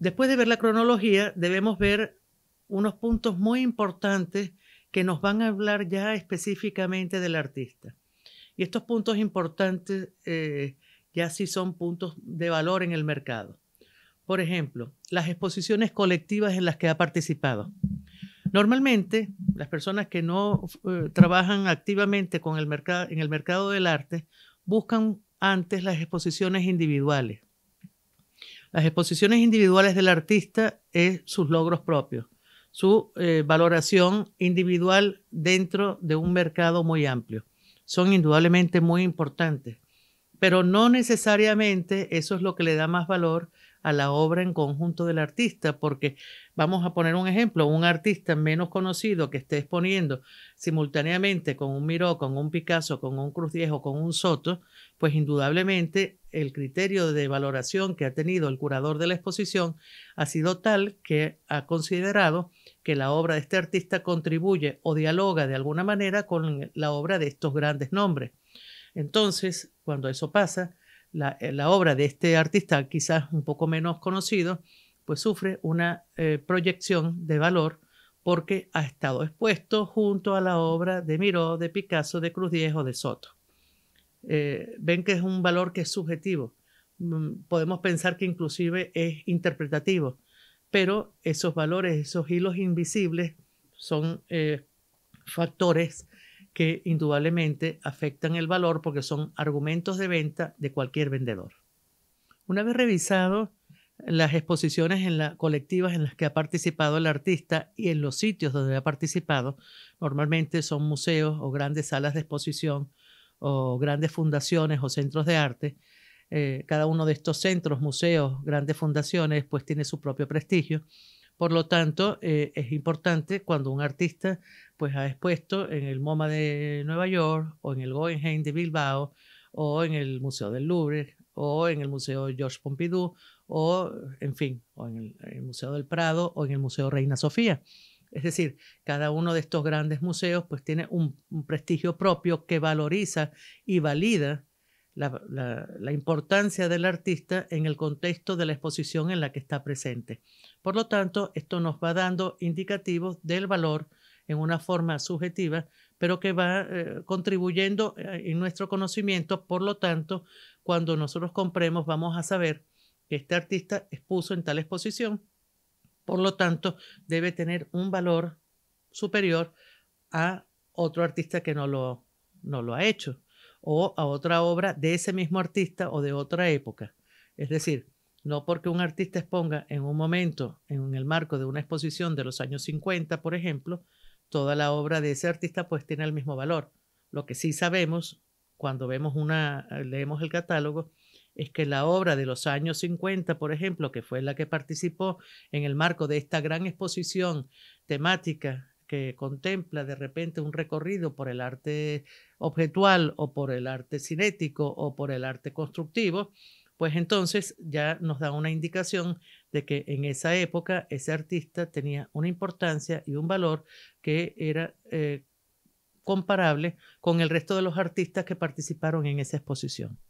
después de ver la cronología, debemos ver unos puntos muy importantes que nos van a hablar ya específicamente del artista. Y estos puntos importantes eh, ya sí son puntos de valor en el mercado. Por ejemplo, las exposiciones colectivas en las que ha participado. Normalmente, las personas que no eh, trabajan activamente con el en el mercado del arte buscan antes las exposiciones individuales. Las exposiciones individuales del artista es sus logros propios, su eh, valoración individual dentro de un mercado muy amplio. Son indudablemente muy importantes, pero no necesariamente eso es lo que le da más valor a la obra en conjunto del artista, porque vamos a poner un ejemplo, un artista menos conocido que esté exponiendo simultáneamente con un Miró, con un Picasso, con un Cruz o con un Soto, pues indudablemente el criterio de valoración que ha tenido el curador de la exposición ha sido tal que ha considerado que la obra de este artista contribuye o dialoga de alguna manera con la obra de estos grandes nombres. Entonces, cuando eso pasa, eh, la, obra de este artista, quizás un poco menos conocido, pues sufre una eh, proyección de valor porque ha estado expuesto junto a la obra de Miró, de Picasso, de Cruz Diez o de Soto. Eh, ven que es un valor que es subjetivo. Mm, podemos pensar que inclusive es interpretativo, pero esos valores, esos hilos invisibles son factores que indudablemente afectan el valor porque son argumentos de venta de cualquier vendedor. Una vez revisado las exposiciones en colectivas en las que ha participado el artista y en los sitios donde ha participado, normalmente son museos o grandes salas de exposición o grandes fundaciones o centros de arte. Eh, cada uno de estos centros, museos, grandes fundaciones, pues tiene su propio prestigio por lo tanto, eh, es importante cuando un artista pues, ha expuesto en el MoMA de Nueva York o en el Guggenheim de Bilbao o en el Museo del Louvre o en el Museo George Pompidou o, en fin, o en el, Museo del Prado o en el Museo Reina Sofía. Es decir, cada uno de estos grandes museos pues tiene un prestigio propio que valoriza y valida la, importancia del artista en el contexto de la exposición en la que está presente. Por lo tanto, esto nos va dando indicativos del valor en una forma subjetiva, pero que va eh, contribuyendo eh, en nuestro conocimiento. Por lo tanto, cuando nosotros compremos, vamos a saber que este artista expuso en tal exposición. Por lo tanto, debe tener un valor superior a otro artista que lo, no lo ha hecho o a otra obra de ese mismo artista o de otra época. Es decir, no porque un artista exponga en un momento, en el marco de una exposición de los años 50, por ejemplo, toda la obra de ese artista pues tiene el mismo valor. Lo que sí sabemos cuando vemos una, eh, leemos el catálogo, es que la obra de los años 50, por ejemplo, que fue la que participó en el marco de esta gran exposición temática que contempla de repente un recorrido por el arte objetual o por el arte cinético o por el arte constructivo, pues entonces ya nos da una indicación de que en esa época ese artista tenía una importancia y un valor que era eh, comparable con el resto de los artistas que participaron en esa exposición.